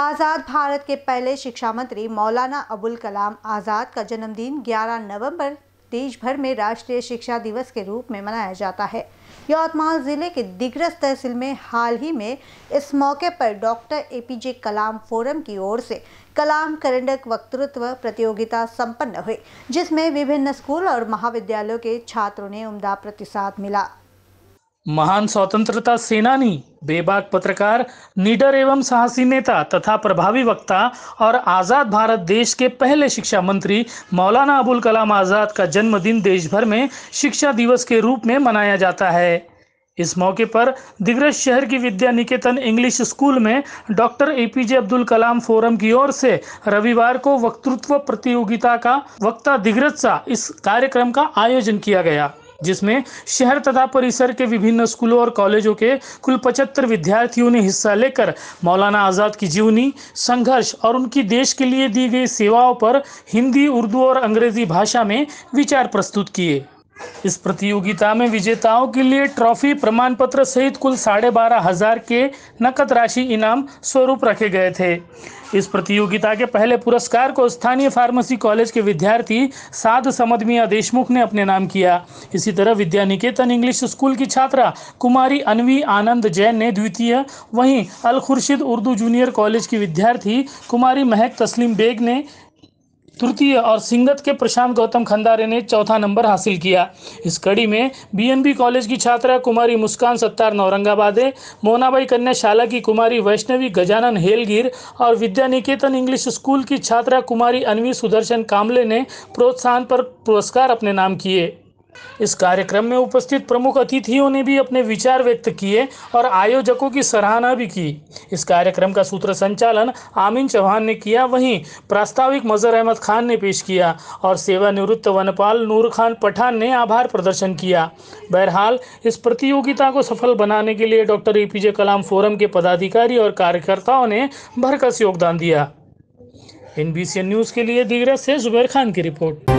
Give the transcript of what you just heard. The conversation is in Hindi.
आज़ाद भारत के पहले शिक्षा मंत्री मौलाना अबुल कलाम आज़ाद का जन्मदिन 11 नवंबर देश भर में राष्ट्रीय शिक्षा दिवस के रूप में मनाया जाता है यवतमाल ज़िले के दिग्रस तहसील में हाल ही में इस मौके पर doctor A P J Kalam forum की ओर से कलाम करंडक वक्तृत्व प्रतियोगिता संपन्न हुई जिसमें विभिन्न स्कूल और महाविद्यालयों के छात्रों ने उमदा प्रतिसाद मिला महान स्वतंत्रता सेनानी बेबाक पत्रकार निडर एवं साहसी नेता तथा प्रभावी वक्ता और आज़ाद भारत देश के पहले शिक्षा मंत्री मौलाना अबुल कलाम आज़ाद का जन्मदिन देश भर में शिक्षा दिवस के रूप में मनाया जाता है इस मौके पर दिग्रज शहर की विद्या निकेतन इंग्लिश स्कूल में doctor A P J Abdul Kalam forum की ओर से रविवार को वक्तृत्व प्रतियोगिता का वक्ता दिग्रज सा इस कार्यक्रम का आयोजन किया गया जिसमें शहर तथा परिसर के विभिन्न स्कूलों और कॉलेजों के कुल पचहत्तर विद्यार्थियों ने हिस्सा लेकर मौलाना आज़ाद की जीवनी संघर्ष और उनकी देश के लिए दी गई सेवाओं पर हिंदी उर्दू और अंग्रेजी भाषा में विचार प्रस्तुत किए इस प्रतियोगिता में विजेताओं के लिए ट्रॉफी प्रमाण पत्र सहित कुल साढ़े बारह हजार के नकद राशि इनाम स्वरूप रखे गए थे इस प्रतियोगिता के पहले पुरस्कार को स्थानीय फार्मेसी कॉलेज के विद्यार्थी साध समदमिया देशमुख ने अपने नाम किया इसी तरह विद्या निकेतन इंग्लिश स्कूल की छात्रा कुमारी अनवी आनंद जैन ने द्वितीय वहीं अल खुर्शीद उर्दू जूनियर कॉलेज की विद्यार्थी कुमारी महक तस्लीम बेग ने तृतीय और सिंगत के प्रशांत गौतम खंदारे ने चौथा नंबर हासिल किया इस कड़ी में बीएनबी कॉलेज की छात्रा कुमारी मुस्कान सत्तार है मोनाबाई कन्याशाला की कुमारी वैष्णवी गजानन हेलगिर और विद्या निकेतन इंग्लिश स्कूल की छात्रा कुमारी अनवी सुदर्शन कामले ने प्रोत्साहन पर पुरस्कार अपने नाम किए इस कार्यक्रम में उपस्थित प्रमुख अतिथियों ने भी अपने विचार व्यक्त किए और आयोजकों की सराहना भी की इस कार्यक्रम का सूत्र संचालन आमिन चौहान ने किया वहीं प्रास्ताविक मजर अहमद खान ने पेश किया और सेवानिवृत्त वनपाल नूर खान पठान ने आभार प्रदर्शन किया बहरहाल इस प्रतियोगिता को सफल बनाने के लिए doctor A P J Kalam forum के पदाधिकारी और कार्यकर्ताओं ने भरकस योगदान दिया एन न्यूज़ के लिए दीगरा से जुबैर खान की रिपोर्ट